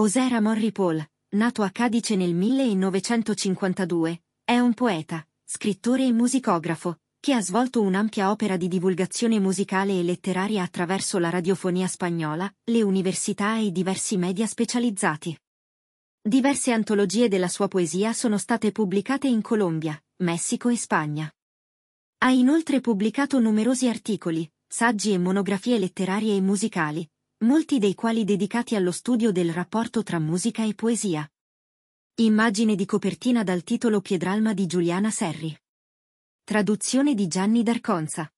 Osera Morri Paul, nato a Cadice nel 1952, è un poeta, scrittore e musicografo, che ha svolto un'ampia opera di divulgazione musicale e letteraria attraverso la radiofonia spagnola, le università e diversi media specializzati. Diverse antologie della sua poesia sono state pubblicate in Colombia, Messico e Spagna. Ha inoltre pubblicato numerosi articoli, saggi e monografie letterarie e musicali, molti dei quali dedicati allo studio del rapporto tra musica e poesia. Immagine di copertina dal titolo Piedralma di Giuliana Serri. Traduzione di Gianni D'Arconza.